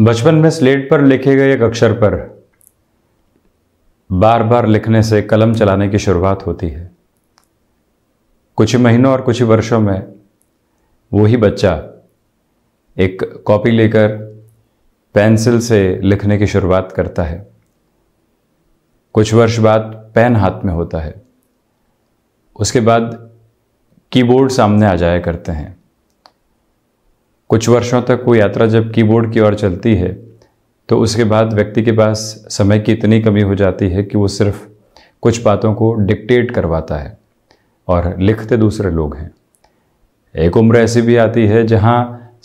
बचपन में स्लेट पर लिखे गए एक अक्षर पर बार बार लिखने से कलम चलाने की शुरुआत होती है कुछ महीनों और कुछ वर्षों में वही बच्चा एक कॉपी लेकर पेंसिल से लिखने की शुरुआत करता है कुछ वर्ष बाद पेन हाथ में होता है उसके बाद कीबोर्ड सामने आ जाया करते हैं कुछ वर्षों तक वो यात्रा जब कीबोर्ड की ओर चलती है तो उसके बाद व्यक्ति के पास समय की इतनी कमी हो जाती है कि वो सिर्फ कुछ बातों को डिक्टेट करवाता है और लिखते दूसरे लोग हैं एक उम्र ऐसी भी आती है जहाँ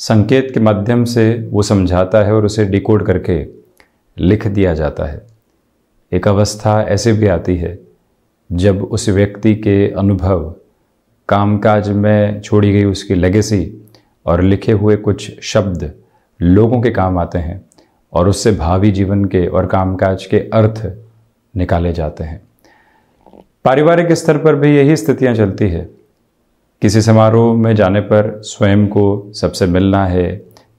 संकेत के माध्यम से वो समझाता है और उसे डिकोड करके लिख दिया जाता है एक अवस्था ऐसी भी आती है जब उस व्यक्ति के अनुभव कामकाज में छोड़ी गई उसकी लेगेसी और लिखे हुए कुछ शब्द लोगों के काम आते हैं और उससे भावी जीवन के और कामकाज के अर्थ निकाले जाते हैं पारिवारिक स्तर पर भी यही स्थितियां चलती है किसी समारोह में जाने पर स्वयं को सबसे मिलना है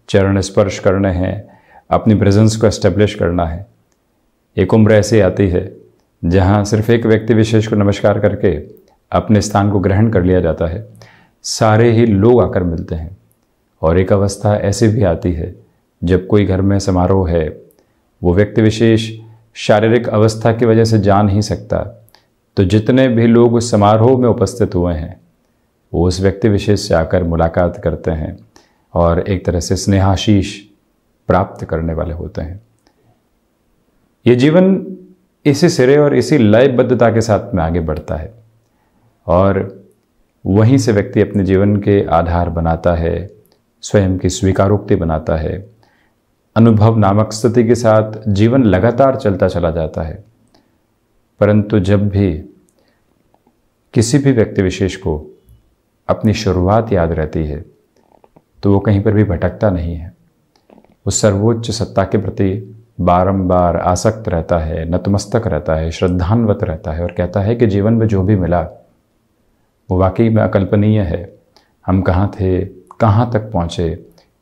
चरण स्पर्श करने हैं अपनी प्रेजेंस को एस्टेब्लिश करना है एक उम्र ऐसी आती है जहाँ सिर्फ एक व्यक्ति विशेष को नमस्कार करके अपने स्थान को ग्रहण कर लिया जाता है सारे ही लोग आकर मिलते हैं और एक अवस्था ऐसे भी आती है जब कोई घर में समारोह है वो व्यक्ति विशेष शारीरिक अवस्था की वजह से जा नहीं सकता तो जितने भी लोग उस समारोह में उपस्थित हुए हैं वो उस व्यक्ति विशेष से आकर मुलाकात करते हैं और एक तरह से स्नेहाशीष प्राप्त करने वाले होते हैं ये जीवन इसी सिरे और इसी लयबद्धता के साथ में आगे बढ़ता है और वहीं से व्यक्ति अपने जीवन के आधार बनाता है स्वयं की स्वीकारोक्ति बनाता है अनुभव नामक स्थिति के साथ जीवन लगातार चलता चला जाता है परंतु जब भी किसी भी व्यक्ति विशेष को अपनी शुरुआत याद रहती है तो वो कहीं पर भी भटकता नहीं है वो सर्वोच्च सत्ता के प्रति बारंबार आसक्त रहता है नतमस्तक रहता है श्रद्धान्वत रहता है और कहता है कि जीवन में जो भी मिला वो वाकई में अकल्पनीय है हम कहाँ थे कहाँ तक पहुँचे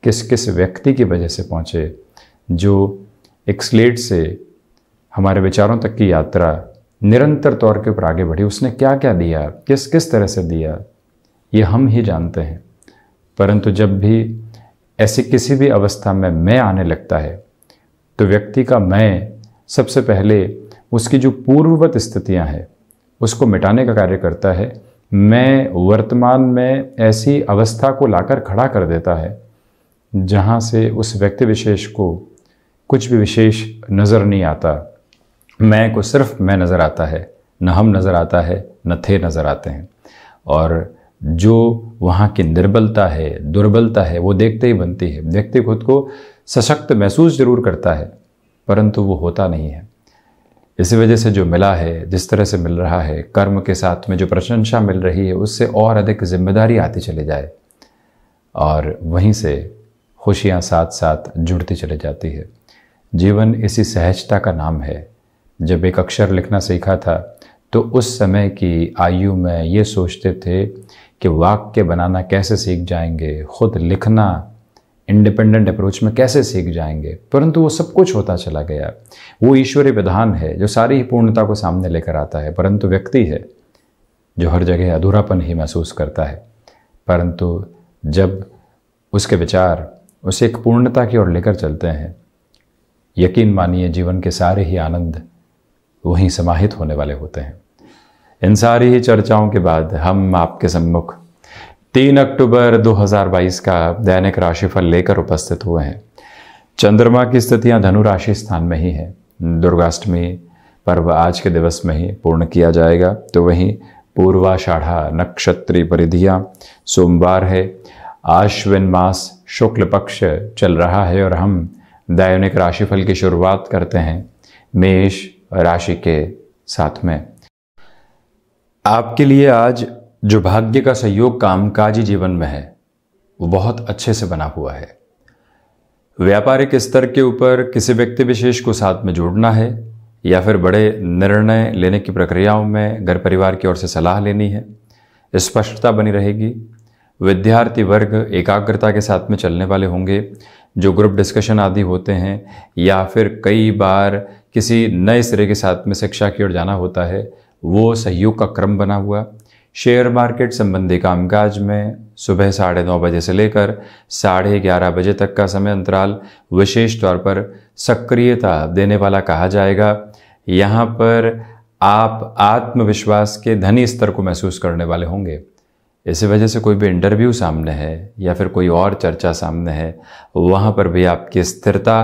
किस किस व्यक्ति की वजह से पहुँचे जो एक स्लेट से हमारे विचारों तक की यात्रा निरंतर तौर के ऊपर आगे बढ़ी उसने क्या क्या दिया किस किस तरह से दिया ये हम ही जानते हैं परंतु जब भी ऐसी किसी भी अवस्था में मैं आने लगता है तो व्यक्ति का मैं सबसे पहले उसकी जो पूर्ववत स्थितियां हैं उसको मिटाने का कार्य करता है मैं वर्तमान में ऐसी अवस्था को लाकर खड़ा कर देता है जहाँ से उस व्यक्ति विशेष को कुछ भी विशेष नज़र नहीं आता मैं को सिर्फ मैं नज़र आता है न हम नज़र आता है न थे नज़र आते हैं और जो वहाँ की निर्बलता है दुर्बलता है वो देखते ही बनती है व्यक्ति खुद को सशक्त महसूस जरूर करता है परंतु वो होता नहीं है इसी वजह से जो मिला है जिस तरह से मिल रहा है कर्म के साथ में जो प्रशंसा मिल रही है उससे और अधिक जिम्मेदारी आती चले जाए और वहीं से खुशियाँ साथ साथ जुड़ती चले जाती है जीवन इसी सहजता का नाम है जब एक अक्षर लिखना सीखा था तो उस समय की आयु में ये सोचते थे कि वाक्य बनाना कैसे सीख जाएंगे खुद लिखना इंडिपेंडेंट अप्रोच में कैसे सीख जाएंगे परंतु वो सब कुछ होता चला गया वो ईश्वरीय विधान है जो सारी ही पूर्णता को सामने लेकर आता है परंतु व्यक्ति है जो हर जगह अधूरापन ही महसूस करता है परंतु जब उसके विचार उसे एक पूर्णता की ओर लेकर चलते हैं यकीन मानिए जीवन के सारे ही आनंद वहीं समाहित होने वाले होते हैं इन सारी ही चर्चाओं के बाद हम आपके सम्मुख तीन अक्टूबर 2022 का दैनिक राशिफल लेकर उपस्थित हुए हैं चंद्रमा की स्थितियां धनु राशि स्थान में ही है दुर्गाष्टमी पर्व आज के दिवस में ही पूर्ण किया जाएगा तो वहीं पूर्वाषाढ़ा नक्षत्री परिधियां सोमवार है आश्विन मास शुक्ल पक्ष चल रहा है और हम दैनिक राशिफल की शुरुआत करते हैं मेष राशि के साथ में आपके लिए आज जो भाग्य का सहयोग कामकाजी जीवन में है वो बहुत अच्छे से बना हुआ है व्यापारिक स्तर के ऊपर किसी व्यक्ति विशेष को साथ में जोड़ना है या फिर बड़े निर्णय लेने की प्रक्रियाओं में घर परिवार की ओर से सलाह लेनी है स्पष्टता बनी रहेगी विद्यार्थी वर्ग एकाग्रता के साथ में चलने वाले होंगे जो ग्रुप डिस्कशन आदि होते हैं या फिर कई बार किसी नए सिरे के साथ में शिक्षा की ओर जाना होता है वो सहयोग का क्रम बना हुआ शेयर मार्केट संबंधी कामकाज में सुबह साढ़े नौ बजे से लेकर साढ़े ग्यारह बजे तक का समय अंतराल विशेष तौर पर सक्रियता देने वाला कहा जाएगा यहाँ पर आप आत्मविश्वास के धनी स्तर को महसूस करने वाले होंगे इसी वजह से कोई भी इंटरव्यू सामने है या फिर कोई और चर्चा सामने है वहाँ पर भी आपकी स्थिरता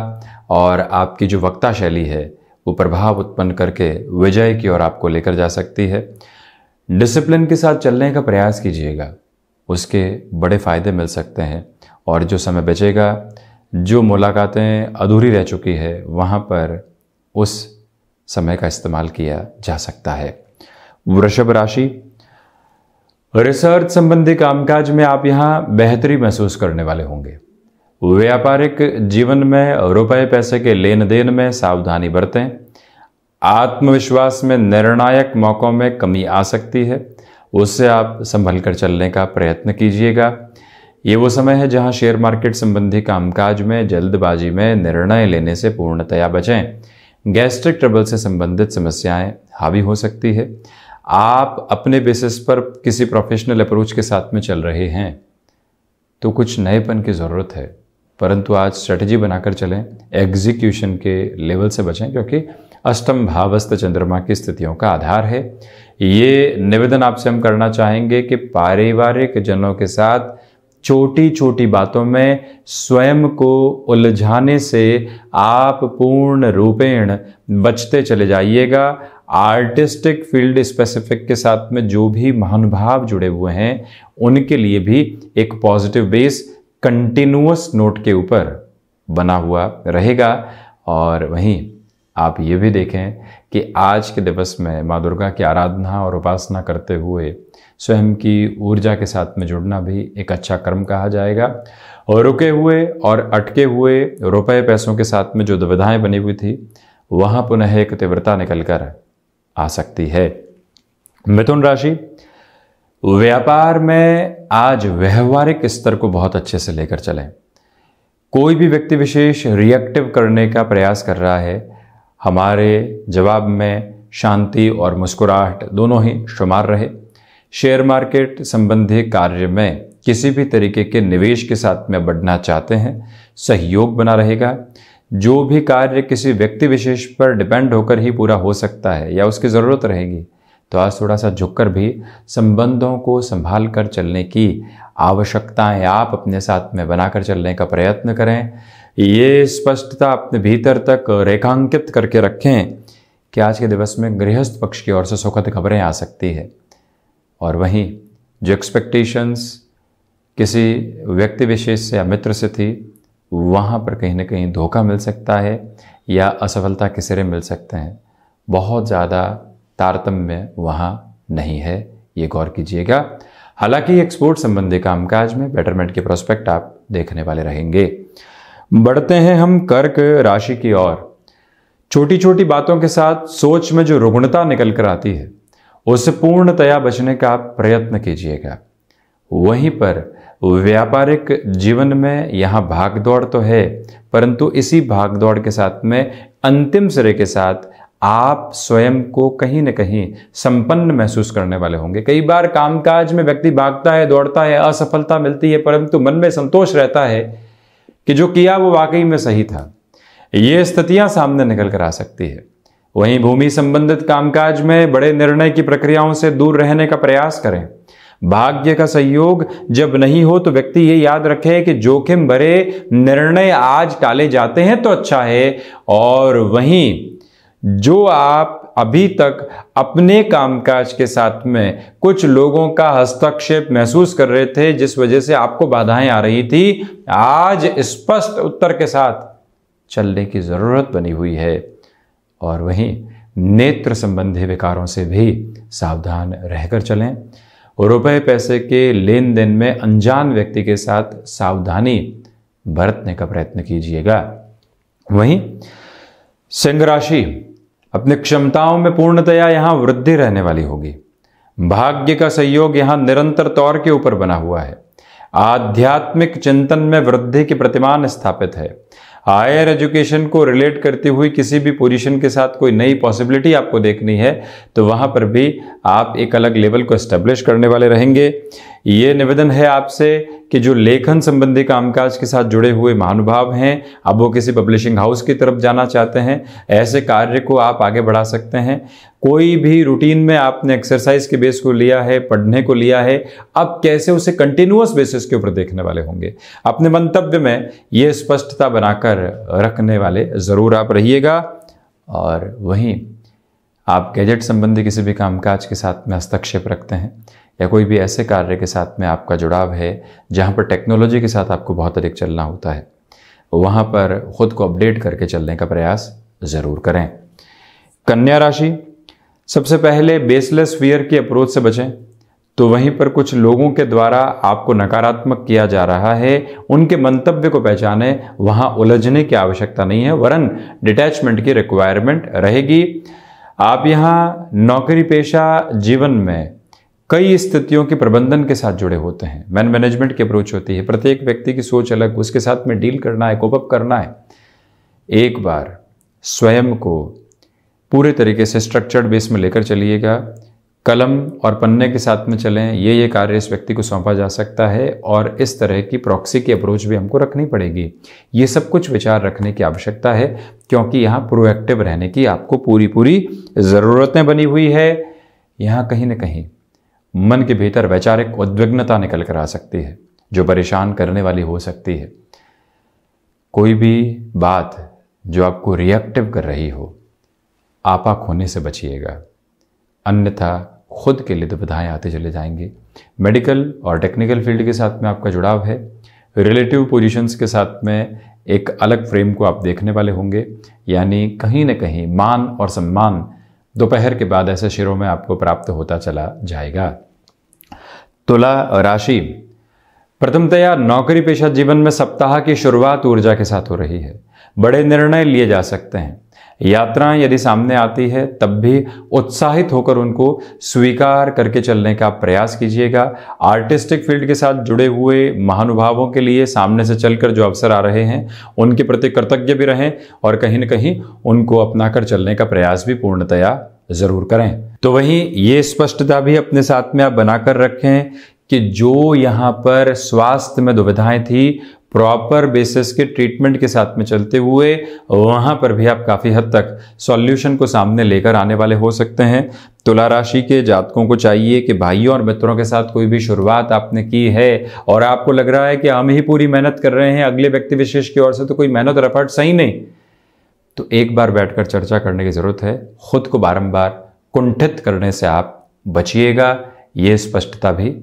और आपकी जो वक्ता शैली है वो प्रभाव उत्पन्न करके विजय की ओर आपको लेकर जा सकती है डिसिप्लिन के साथ चलने का प्रयास कीजिएगा उसके बड़े फ़ायदे मिल सकते हैं और जो समय बचेगा जो मुलाकातें अधूरी रह चुकी है वहाँ पर उस समय का इस्तेमाल किया जा सकता है वृषभ राशि रिसर्च संबंधी कामकाज में आप यहाँ बेहतरी महसूस करने वाले होंगे व्यापारिक जीवन में रुपए पैसे के लेन देन में सावधानी बरतें आत्मविश्वास में निर्णायक मौक़ों में कमी आ सकती है उससे आप संभल कर चलने का प्रयत्न कीजिएगा ये वो समय है जहां शेयर मार्केट संबंधी कामकाज में जल्दबाजी में निर्णय लेने से पूर्णतया बचें गैस्ट्रिक ट्रबल से संबंधित समस्याएं हावी हो सकती है आप अपने बेसिस पर किसी प्रोफेशनल अप्रोच के साथ में चल रहे हैं तो कुछ नएपन की ज़रूरत है परंतु आज स्ट्रेटजी बनाकर चलें एग्जीक्यूशन के लेवल से बचें क्योंकि अष्टम भावस्थ चंद्रमा की स्थितियों का आधार है ये निवेदन आपसे हम करना चाहेंगे कि पारिवारिक जनों के साथ छोटी छोटी बातों में स्वयं को उलझाने से आप पूर्ण रूपेण बचते चले जाइएगा आर्टिस्टिक फील्ड स्पेसिफिक के साथ में जो भी महानुभाव जुड़े हुए हैं उनके लिए भी एक पॉजिटिव बेस कंटिन्यूस नोट के ऊपर बना हुआ रहेगा और वहीं आप ये भी देखें कि आज के दिवस में माँ दुर्गा की आराधना और उपासना करते हुए स्वयं की ऊर्जा के साथ में जुड़ना भी एक अच्छा कर्म कहा जाएगा और रुके हुए और अटके हुए रुपए पैसों के साथ में जो दुविधाएं बनी हुई थी वहां पुनः एक तीव्रता निकलकर आ सकती है मिथुन राशि व्यापार में आज व्यवहारिक स्तर को बहुत अच्छे से लेकर चलें कोई भी व्यक्ति विशेष रिएक्टिव करने का प्रयास कर रहा है हमारे जवाब में शांति और मुस्कुराहट दोनों ही शुमार रहे शेयर मार्केट संबंधी कार्य में किसी भी तरीके के निवेश के साथ में बढ़ना चाहते हैं सहयोग बना रहेगा जो भी कार्य किसी व्यक्ति विशेष पर डिपेंड होकर ही पूरा हो सकता है या उसकी ज़रूरत रहेगी तो आज थोड़ा सा झुककर भी संबंधों को संभाल कर चलने की आवश्यकताएं आप अपने साथ में बनाकर चलने का प्रयत्न करें ये स्पष्टता अपने भीतर तक रेखांकित करके रखें कि आज के दिवस में गृहस्थ पक्ष की ओर से सुखद खबरें आ सकती है और वहीं जो एक्सपेक्टेशंस किसी व्यक्ति विशेष से या मित्र से थी वहाँ पर कहीं ना कहीं धोखा मिल सकता है या असफलता के सिरे मिल सकते हैं बहुत ज़्यादा तारतम्य वहाँ नहीं है ये गौर कीजिएगा हालांकि एक्सपोर्ट संबंधी कामकाज में बेटरमेंट के प्रोस्पेक्ट आप देखने वाले रहेंगे बढ़ते हैं हम कर्क राशि की ओर छोटी छोटी बातों के साथ सोच में जो रुग्णता निकल कर आती है उससे पूर्णतया बचने का आप प्रयत्न कीजिएगा वहीं पर व्यापारिक जीवन में यहां भागदौड़ तो है परंतु इसी भागदौड़ के साथ में अंतिम सिरे के साथ आप स्वयं को कहीं ना कहीं संपन्न महसूस करने वाले होंगे कई बार कामकाज में व्यक्ति भागता है दौड़ता है असफलता मिलती है परंतु मन में संतोष रहता है कि जो किया वो वाकई में सही था ये स्थितियां सामने निकल कर आ सकती है वहीं भूमि संबंधित कामकाज में बड़े निर्णय की प्रक्रियाओं से दूर रहने का प्रयास करें भाग्य का सहयोग जब नहीं हो तो व्यक्ति ये याद रखे कि जोखिम भरे निर्णय आज टाले जाते हैं तो अच्छा है और वहीं जो आप अभी तक अपने कामकाज के साथ में कुछ लोगों का हस्तक्षेप महसूस कर रहे थे जिस वजह से आपको बाधाएं आ रही थी आज स्पष्ट उत्तर के साथ चलने की ज़रूरत बनी हुई है और वहीं नेत्र संबंधी विकारों से भी सावधान रहकर चलें रुपए पैसे के लेन देन में अनजान व्यक्ति के साथ सावधानी बरतने का प्रयत्न कीजिएगा वहीं सिंह राशि अपनी क्षमताओं में पूर्णतया यहाँ वृद्धि रहने वाली होगी भाग्य का सहयोग यहाँ निरंतर तौर के ऊपर बना हुआ है आध्यात्मिक चिंतन में वृद्धि की प्रतिमान स्थापित है हायर एजुकेशन को रिलेट करती हुई किसी भी पोजीशन के साथ कोई नई पॉसिबिलिटी आपको देखनी है तो वहाँ पर भी आप एक अलग लेवल को एस्टेब्लिश करने वाले रहेंगे ये निवेदन है आपसे कि जो लेखन संबंधी कामकाज के साथ जुड़े हुए महानुभाव हैं अब वो किसी पब्लिशिंग हाउस की तरफ जाना चाहते हैं ऐसे कार्य को आप आगे बढ़ा सकते हैं कोई भी रूटीन में आपने एक्सरसाइज के बेस को लिया है पढ़ने को लिया है अब कैसे उसे कंटिन्यूस बेसिस के ऊपर देखने वाले होंगे अपने मंतव्य में ये स्पष्टता बनाकर रखने वाले ज़रूर आप रहिएगा और वहीं आप गैजेट संबंधी किसी भी कामकाज के साथ में हस्तक्षेप रखते हैं या कोई भी ऐसे कार्य के साथ में आपका जुड़ाव है जहाँ पर टेक्नोलॉजी के साथ आपको बहुत अधिक चलना होता है वहाँ पर ख़ुद को अपडेट करके चलने का प्रयास ज़रूर करें कन्या राशि सबसे पहले बेसलेस फियर की अप्रोच से बचें तो वहीं पर कुछ लोगों के द्वारा आपको नकारात्मक किया जा रहा है उनके मंतव्य को पहचाने वहां उलझने की आवश्यकता नहीं है वरन डिटैचमेंट की रिक्वायरमेंट रहेगी आप यहां नौकरी पेशा जीवन में कई स्थितियों के प्रबंधन के साथ जुड़े होते हैं मैन मैनेजमेंट की अप्रोच होती है प्रत्येक व्यक्ति की सोच अलग उसके साथ में डील करना है कोपअप करना है एक बार स्वयं को पूरे तरीके से स्ट्रक्चर्ड बेस में लेकर चलिएगा कलम और पन्ने के साथ में चलें ये ये कार्य इस व्यक्ति को सौंपा जा सकता है और इस तरह की प्रॉक्सी की अप्रोच भी हमको रखनी पड़ेगी ये सब कुछ विचार रखने की आवश्यकता है क्योंकि यहाँ प्रोएक्टिव रहने की आपको पूरी पूरी ज़रूरतें बनी हुई है यहाँ कहीं ना कहीं मन के भीतर वैचारिक उद्विग्नता निकल कर आ सकती है जो परेशान करने वाली हो सकती है कोई भी बात जो आपको रिएक्टिव कर रही हो आपा खोने से बचिएगा अन्यथा खुद के लिए दुविधाएँ तो आते चले जाएंगे मेडिकल और टेक्निकल फील्ड के साथ में आपका जुड़ाव है रिलेटिव पोजीशंस के साथ में एक अलग फ्रेम को आप देखने वाले होंगे यानी कहीं ना कहीं मान और सम्मान दोपहर के बाद ऐसे शिरों में आपको प्राप्त होता चला जाएगा तुला राशि प्रथमतया तो नौकरी पेशा जीवन में सप्ताह की शुरुआत ऊर्जा के साथ हो रही है बड़े निर्णय लिए जा सकते हैं यात्राएं यदि सामने आती है तब भी उत्साहित होकर उनको स्वीकार करके चलने का प्रयास कीजिएगा आर्टिस्टिक फील्ड के साथ जुड़े हुए महानुभावों के लिए सामने से चलकर जो अवसर आ रहे हैं उनके प्रति कृतज्ञ भी रहें और कहीं ना कहीं उनको कर चलने का प्रयास भी पूर्णतया ज़रूर करें तो वहीं ये स्पष्टता भी अपने साथ में आप बनाकर रखें कि जो यहाँ पर स्वास्थ्य में दुविधाएं थी प्रॉपर बेसिस के ट्रीटमेंट के साथ में चलते हुए वहां पर भी आप काफ़ी हद तक सॉल्यूशन को सामने लेकर आने वाले हो सकते हैं तुला राशि के जातकों को चाहिए कि भाइयों और मित्रों के साथ कोई भी शुरुआत आपने की है और आपको लग रहा है कि हम ही पूरी मेहनत कर रहे हैं अगले व्यक्ति विशेष की ओर से तो कोई मेहनत और एफर्ट सही नहीं तो एक बार बैठकर चर्चा करने की ज़रूरत है खुद को बारंबार कुंठित करने से आप बचिएगा ये स्पष्टता भी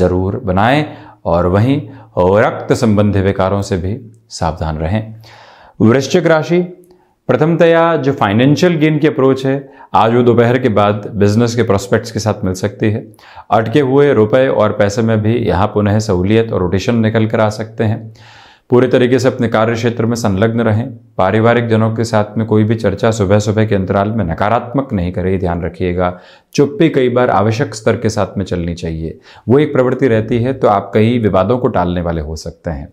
ज़रूर बनाएं और वहीं रक्त संबंधी विकारों से भी सावधान रहें वृश्चिक राशि प्रथमतया जो फाइनेंशियल गेन की अप्रोच है आज वो दोपहर के बाद बिजनेस के प्रोस्पेक्ट्स के साथ मिल सकती है अटके हुए रुपए और पैसे में भी यहाँ पुनः सहूलियत और रोटेशन निकल कर आ सकते हैं पूरे तरीके से अपने कार्य क्षेत्र में संलग्न रहें पारिवारिक जनों के साथ में कोई भी चर्चा सुबह सुबह के अंतराल में नकारात्मक नहीं करें ध्यान रखिएगा चुप्पी कई बार आवश्यक स्तर के साथ में चलनी चाहिए वो एक प्रवृत्ति रहती है तो आप कई विवादों को टालने वाले हो सकते हैं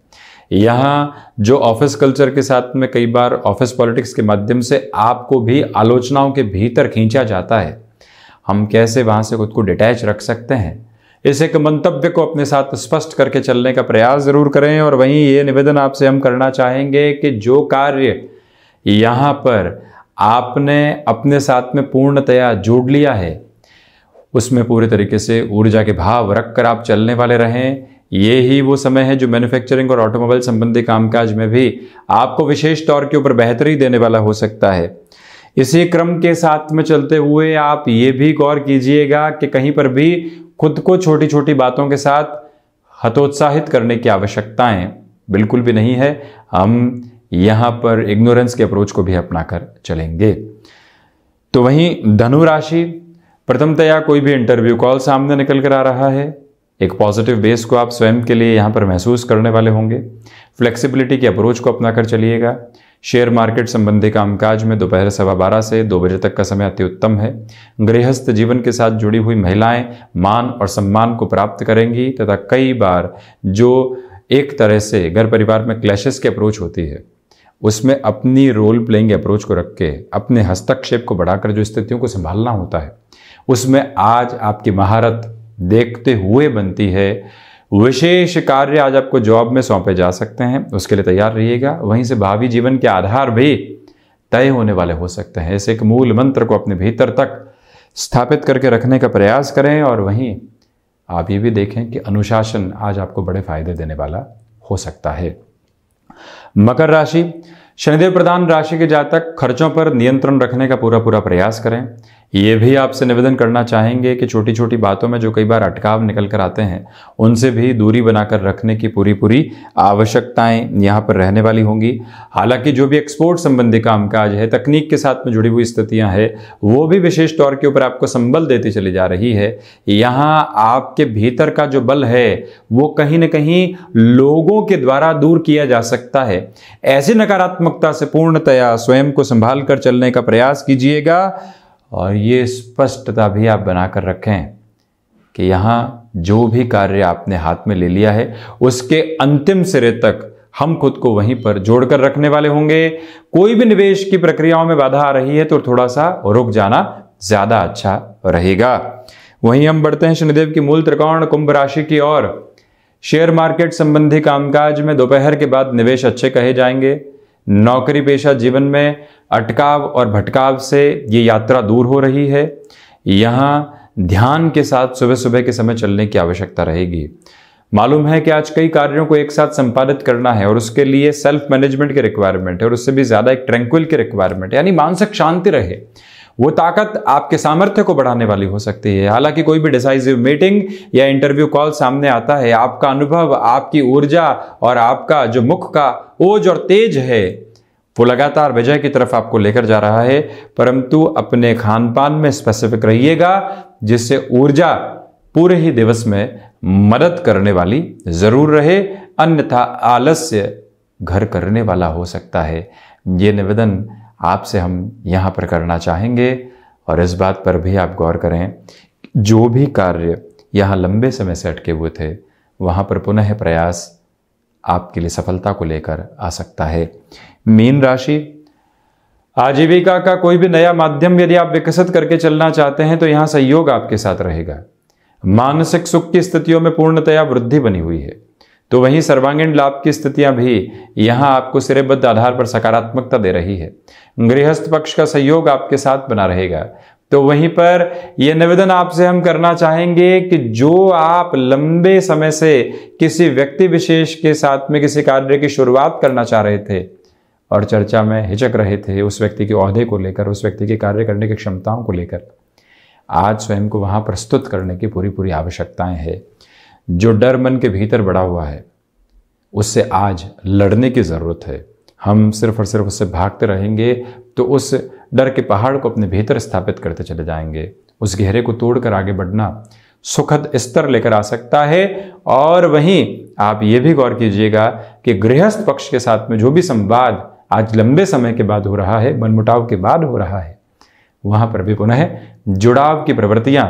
यहाँ जो ऑफिस कल्चर के साथ में कई बार ऑफिस पॉलिटिक्स के माध्यम से आपको भी आलोचनाओं के भीतर खींचा जाता है हम कैसे वहाँ से खुद को डिटैच रख सकते हैं इस एक मंतव्य को अपने साथ स्पष्ट करके चलने का प्रयास जरूर करें और वहीं ये निवेदन आपसे हम करना चाहेंगे कि जो कार्य यहाँ पर आपने अपने साथ में पूर्णतया जोड़ लिया है उसमें पूरे तरीके से ऊर्जा के भाव रख कर आप चलने वाले रहें ये ही वो समय है जो मैन्युफैक्चरिंग और ऑटोमोबाइल संबंधी कामकाज में भी आपको विशेष तौर के ऊपर बेहतरी देने वाला हो सकता है इसी क्रम के साथ में चलते हुए आप ये भी गौर कीजिएगा कि कहीं पर भी खुद को छोटी छोटी बातों के साथ हतोत्साहित करने की आवश्यकताएं बिल्कुल भी नहीं है हम यहां पर इग्नोरेंस के अप्रोच को भी अपनाकर चलेंगे तो वहीं धनु राशि प्रथमतया कोई भी इंटरव्यू कॉल सामने निकल कर आ रहा है एक पॉजिटिव बेस को आप स्वयं के लिए यहां पर महसूस करने वाले होंगे फ्लेक्सिबिलिटी के अप्रोच को अपना कर चलिएगा शेयर मार्केट संबंधी कामकाज में दोपहर सवा बारह से दो बजे तक का समय अति उत्तम है गृहस्थ जीवन के साथ जुड़ी हुई महिलाएं मान और सम्मान को प्राप्त करेंगी तथा कई बार जो एक तरह से घर परिवार में क्लैशेस की अप्रोच होती है उसमें अपनी रोल प्लेइंग अप्रोच को रख के अपने हस्तक्षेप को बढ़ाकर जो स्थितियों को संभालना होता है उसमें आज आपकी महारत देखते हुए बनती है विशेष कार्य आज आपको जॉब में सौंपे जा सकते हैं उसके लिए तैयार रहिएगा वहीं से भावी जीवन के आधार भी तय होने वाले हो सकते हैं ऐसे एक मूल मंत्र को अपने भीतर तक स्थापित करके रखने का प्रयास करें और वहीं आप ये भी देखें कि अनुशासन आज आपको बड़े फायदे देने वाला हो सकता है मकर राशि शनिदेव प्रधान राशि के जातक खर्चों पर नियंत्रण रखने का पूरा पूरा प्रयास करें ये भी आपसे निवेदन करना चाहेंगे कि छोटी छोटी बातों में जो कई बार अटकाव निकल कर आते हैं उनसे भी दूरी बनाकर रखने की पूरी पूरी आवश्यकताएं यहाँ पर रहने वाली होंगी हालांकि जो भी एक्सपोर्ट संबंधी कामकाज है तकनीक के साथ में जुड़ी हुई स्थितियाँ हैं वो भी विशेष तौर के ऊपर आपको संबल देती चली जा रही है यहाँ आपके भीतर का जो बल है वो कहीं ना कहीं लोगों के द्वारा दूर किया जा सकता है ऐसी नकारात्मकता से पूर्णतया स्वयं को संभाल कर चलने का प्रयास कीजिएगा और ये स्पष्टता भी आप बनाकर रखें कि यहाँ जो भी कार्य आपने हाथ में ले लिया है उसके अंतिम सिरे तक हम खुद को वहीं पर जोड़कर रखने वाले होंगे कोई भी निवेश की प्रक्रियाओं में बाधा आ रही है तो थोड़ा सा रुक जाना ज्यादा अच्छा रहेगा वहीं हम बढ़ते हैं शनिदेव की मूल त्रिकोण कुंभ राशि की ओर शेयर मार्केट संबंधी कामकाज में दोपहर के बाद निवेश अच्छे कहे जाएंगे नौकरी पेशा जीवन में अटकाव और भटकाव से ये यात्रा दूर हो रही है यहाँ ध्यान के साथ सुबह सुबह के समय चलने की आवश्यकता रहेगी मालूम है कि आज कई कार्यों को एक साथ संपादित करना है और उसके लिए सेल्फ मैनेजमेंट की रिक्वायरमेंट है और उससे भी ज़्यादा एक ट्रैंक्विल की रिक्वायरमेंट है यानी मानसिक शांति रहे वो ताकत आपके सामर्थ्य को बढ़ाने वाली हो सकती है हालांकि कोई भी डिसाइसिव मीटिंग या इंटरव्यू कॉल सामने आता है आपका अनुभव आपकी ऊर्जा और आपका जो मुख का ओज और तेज है वो लगातार विजय की तरफ आपको लेकर जा रहा है परंतु अपने खान पान में स्पेसिफिक रहिएगा जिससे ऊर्जा पूरे ही दिवस में मदद करने वाली जरूर रहे अन्यथा आलस्य घर करने वाला हो सकता है ये निवेदन आपसे हम यहाँ पर करना चाहेंगे और इस बात पर भी आप गौर करें जो भी कार्य यहाँ लंबे समय से अटके हुए थे वहाँ पर पुनः प्रयास आपके लिए सफलता को लेकर आ सकता है मीन राशि आजीविका का कोई भी नया माध्यम यदि आप विकसित करके चलना चाहते हैं तो यहाँ सहयोग आपके साथ रहेगा मानसिक सुख की स्थितियों में पूर्णतया वृद्धि बनी हुई है तो वहीं सर्वांगीण लाभ की स्थितियां भी यहां आपको सिरेबद्ध आधार पर सकारात्मकता दे रही है गृहस्थ पक्ष का सहयोग आपके साथ बना रहेगा तो वहीं पर यह निवेदन आपसे हम करना चाहेंगे कि जो आप लंबे समय से किसी व्यक्ति विशेष के साथ में किसी कार्य की शुरुआत करना चाह रहे थे और चर्चा में हिचक रहे थे उस व्यक्ति के अहदे को लेकर उस व्यक्ति के कार्य करने की क्षमताओं को लेकर आज स्वयं को वहां प्रस्तुत करने की पूरी पूरी आवश्यकताएं हैं जो डर मन के भीतर बड़ा हुआ है उससे आज लड़ने की ज़रूरत है हम सिर्फ और सिर्फ उससे भागते रहेंगे तो उस डर के पहाड़ को अपने भीतर स्थापित करते चले जाएंगे उस गहरे को तोड़कर आगे बढ़ना सुखद स्तर लेकर आ सकता है और वहीं आप ये भी गौर कीजिएगा कि गृहस्थ पक्ष के साथ में जो भी संवाद आज लंबे समय के बाद हो रहा है मनमुटाव के बाद हो रहा है वहां पर भी पुनः जुड़ाव की प्रवृत्तियां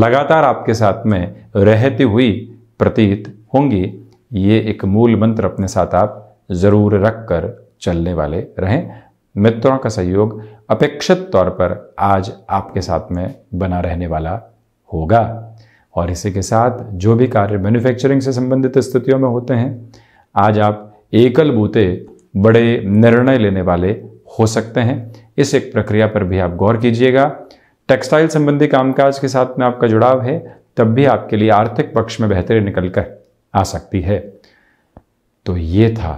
लगातार आपके साथ में रहती हुई प्रतीत होंगी ये एक मूल मंत्र अपने साथ आप ज़रूर रख कर चलने वाले रहें मित्रों का सहयोग अपेक्षित तौर पर आज आपके साथ में बना रहने वाला होगा और इसी के साथ जो भी कार्य मैन्युफैक्चरिंग से संबंधित स्थितियों में होते हैं आज आप एकल बूते बड़े निर्णय लेने वाले हो सकते हैं इस एक प्रक्रिया पर भी आप गौर कीजिएगा टेक्सटाइल संबंधी कामकाज के साथ में आपका जुड़ाव है तब भी आपके लिए आर्थिक पक्ष में बेहतरी निकल कर आ सकती है तो ये था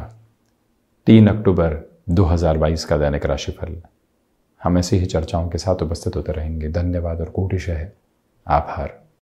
तीन अक्टूबर 2022 का दैनिक राशिफल हम ऐसी ही चर्चाओं के साथ उपस्थित होते रहेंगे धन्यवाद और कोटिश है आभार